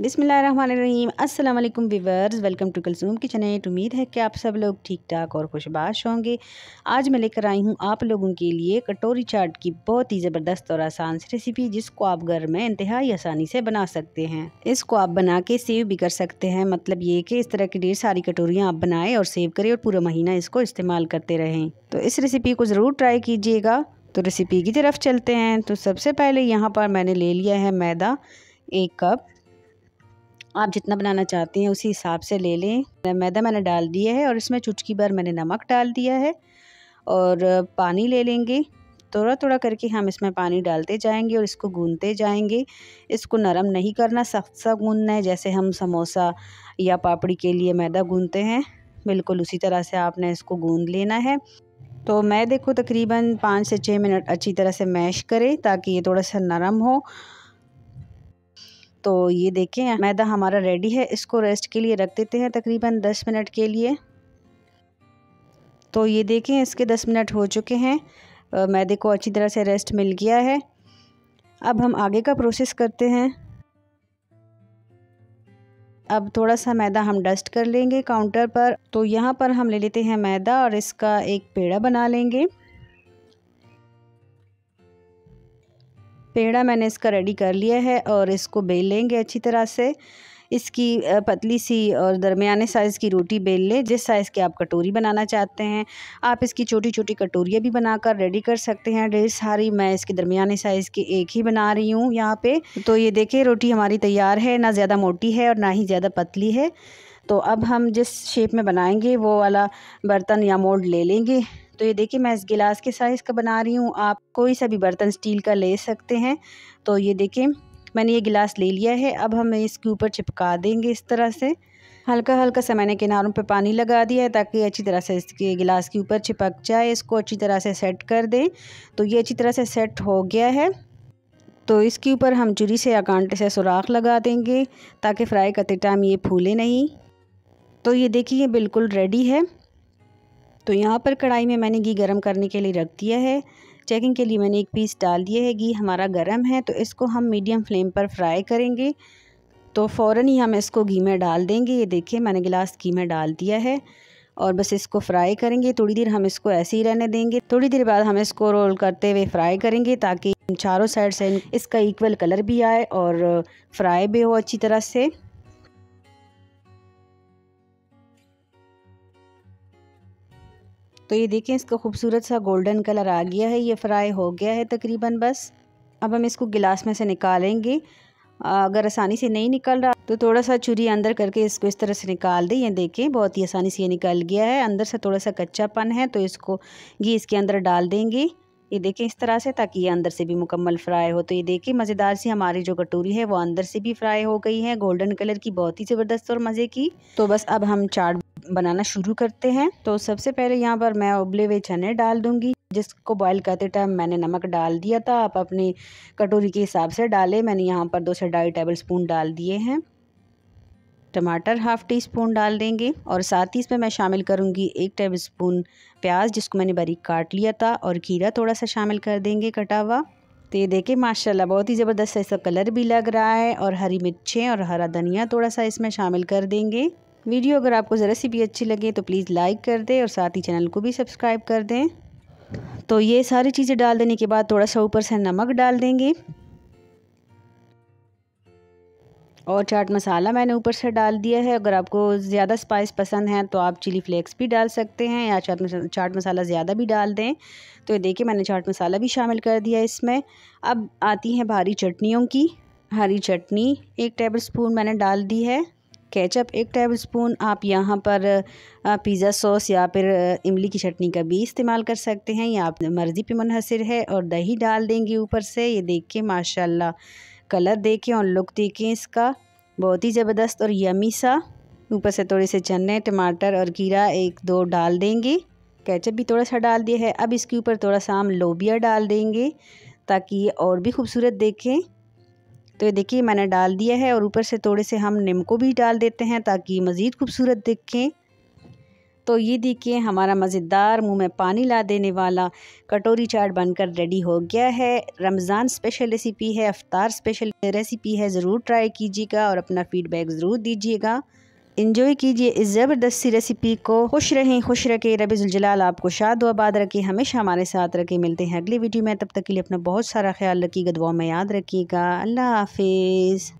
बिसमीम अल्लाम viewers welcome to Kulsoom kitchen एट उम्मीद है कि आप सब लोग ठीक ठाक और खुशबाश होंगे आज मैं लेकर आई हूँ आप लोगों के लिए कटोरी चाट की बहुत ही ज़बरदस्त और आसान सी रेसिपी जिसको आप घर में इंतहाई आसानी से बना सकते हैं इसको आप बना के सेव भी कर सकते हैं मतलब ये कि इस तरह की ढेर सारी कटोरियाँ आप बनाएँ और सेव करें और पूरा महीना इसको इस्तेमाल करते रहें तो इस रेसिपी को ज़रूर ट्राई कीजिएगा तो रेसिपी की तरफ चलते हैं तो सबसे पहले यहाँ पर मैंने ले लिया है मैदा एक कप आप जितना बनाना चाहती हैं उसी हिसाब से ले लें मैदा मैंने डाल दिया है और इसमें चुटकी भर मैंने नमक डाल दिया है और पानी ले लेंगे थोड़ा थोड़ा करके हम इसमें पानी डालते जाएंगे और इसको गूंदते जाएंगे इसको नरम नहीं करना सख्त सा गूंदना है जैसे हम समोसा या पापड़ी के लिए मैदा गूंदते हैं बिल्कुल उसी तरह से आपने इसको गूंद लेना है तो मैं देखो तकरीबन पाँच से छः मिनट अच्छी तरह से मैश करें ताकि ये थोड़ा सा नरम हो तो ये देखें मैदा हमारा रेडी है इसको रेस्ट के लिए रख देते हैं तकरीबन दस मिनट के लिए तो ये देखें इसके दस मिनट हो चुके हैं मैदे को अच्छी तरह से रेस्ट मिल गया है अब हम आगे का प्रोसेस करते हैं अब थोड़ा सा मैदा हम डस्ट कर लेंगे काउंटर पर तो यहाँ पर हम ले लेते हैं मैदा और इसका एक पेड़ा बना लेंगे पेड़ा मैंने इसका रेडी कर लिया है और इसको बेल लेंगे अच्छी तरह से इसकी पतली सी और दरमियाने साइज़ की रोटी बेल लें जिस साइज़ की आप कटोरी बनाना चाहते हैं आप इसकी छोटी छोटी कटोरियाँ भी बनाकर रेडी कर सकते हैं ढेर सारी मैं इसके दरमियाने साइज़ की एक ही बना रही हूँ यहाँ पे तो ये देखिए रोटी हमारी तैयार है ना ज़्यादा मोटी है और ना ही ज़्यादा पतली है तो अब हम जिस शेप में बनाएँगे वो वाला बर्तन या मोल्ड ले लेंगे तो ये देखिए मैं इस गिलास के साइज़ का बना रही हूँ आप कोई सा भी बर्तन स्टील का ले सकते हैं तो ये देखिए मैंने ये गिलास ले लिया है अब हम इसके ऊपर चिपका देंगे इस तरह से हल्का हल्का सा मैंने किनारों पे पानी लगा दिया है ताकि अच्छी तरह से इसके गिलास के ऊपर चिपक जाए इसको अच्छी तरह से सेट कर दें तो ये अच्छी तरह से सेट हो गया है तो इसके ऊपर हम चुरी से या कांटे से सुराख लगा देंगे ताकि फ्राई करते टाइम ये फूले नहीं तो ये देखिए बिल्कुल रेडी है तो यहाँ पर कढ़ाई में मैंने घी गर्म करने के लिए रख दिया है चेकिंग के लिए मैंने एक पीस डाल दिया है घी हमारा गर्म है तो इसको हम मीडियम फ्लेम पर फ्राई करेंगे तो फ़ौर ही हम इसको घी में डाल देंगे ये देखिए मैंने गिलास घी में डाल दिया है और बस इसको फ्राई करेंगे थोड़ी देर हम इसको ऐसे ही रहने देंगे थोड़ी देर बाद हम इसको रोल करते हुए फ्राई करेंगे ताकि चारों साइड से इसका इक्वल कलर भी आए और फ्राई भी हो अच्छी तरह से तो ये देखें इसका खूबसूरत सा गोल्डन कलर आ गया है ये फ्राई हो गया है तकरीबन बस अब हम इसको गिलास में से निकालेंगे अगर आसानी से नहीं निकल रहा तो थोड़ा सा चुरी अंदर करके इसको इस तरह से निकाल दें ये देखें बहुत ही आसानी से ये निकल गया है अंदर से थोड़ा सा कच्चापन है तो इसको घी इसके अंदर डाल देंगे ये देखें इस तरह से ताकि ये अंदर से भी मुकम्मल फ्राई हो तो ये देखें मज़ेदार सी हमारी जो कटोरी है वो अंदर से भी फ्राई हो गई है गोल्डन कलर की बहुत ही ज़बरदस्त और मज़े की तो बस अब हम चाट बनाना शुरू करते हैं तो सबसे पहले यहाँ पर मैं उबले हुए चने डाल दूँगी जिसको बॉईल करते टाइम मैंने नमक डाल दिया था आप अपनी कटोरी के हिसाब से डालें मैंने यहाँ पर दो से ढाई टेबल स्पून डाल दिए हैं टमाटर हाफ़ टी स्पून डाल देंगे और साथ ही इसमें मैं शामिल करूँगी एक टेबल स्पून प्याज जिसको मैंने बारीक काट लिया था और खीरा थोड़ा सा शामिल कर देंगे कटा हुआ तो ये देखें माशाल्लाह बहुत ही ज़बरदस्त ऐसा कलर भी लग रहा है और हरी मिर्चें और हरा धनिया थोड़ा सा इसमें शामिल कर देंगे वीडियो अगर आपको ज़रा सी भी अच्छी लगे तो प्लीज़ लाइक कर दें और साथ ही चैनल को भी सब्सक्राइब कर दें तो ये सारी चीज़ें डाल देने के बाद थोड़ा सा ऊपर से नमक डाल देंगे और चाट मसाला मैंने ऊपर से डाल दिया है अगर आपको ज़्यादा स्पाइस पसंद है तो आप चिली फ्लेक्स भी डाल सकते हैं या चाट मसाला चाट मसाला ज़्यादा भी डाल दें तो ये देखिए मैंने चाट मसाला भी शामिल कर दिया इसमें अब आती हैं भारी चटनियों की हरी चटनी एक टेबल स्पून मैंने डाल दी है केचप एक टेबलस्पून आप यहाँ पर पिज़्ज़ा सॉस या फिर इमली की चटनी का भी इस्तेमाल कर सकते हैं या आप मर्ज़ी पे मुनहसर है और दही डाल देंगे ऊपर से ये देख के माशाल्लाह कलर देखें और लुक देखें इसका बहुत ही ज़बरदस्त और यमी सा ऊपर से थोड़े से चने टमाटर और कीरा एक दो डाल देंगे केचप भी थोड़ा सा डाल दिया है अब इसके ऊपर थोड़ा सा हम लोबिया डाल देंगे ताकि ये और भी खूबसूरत देखें तो ये देखिए मैंने डाल दिया है और ऊपर से थोड़े से हम को भी डाल देते हैं ताकि मज़ीद खूबसूरत दिखें तो ये देखिए हमारा मज़ेदार मुंह में पानी ला देने वाला कटोरी चाट बनकर रेडी हो गया है रमज़ान स्पेशल रेसिपी है अफ्तार स्पेशल रेसिपी है ज़रूर ट्राई कीजिएगा और अपना फ़ीडबैक ज़रूर दीजिएगा इंजॉय कीजिए इस ज़बरदस्ती रेसिपी को खुश रहें खुश रखें रबीज़ुलजलाल आपको शाद आबाद रखें हमेशा हमारे साथ रखें मिलते हैं अगली वीडियो में तब तक के लिए अपना बहुत सारा ख्याल रखिएगा दुआ में याद रखिएगा अल्लाह हाफिज़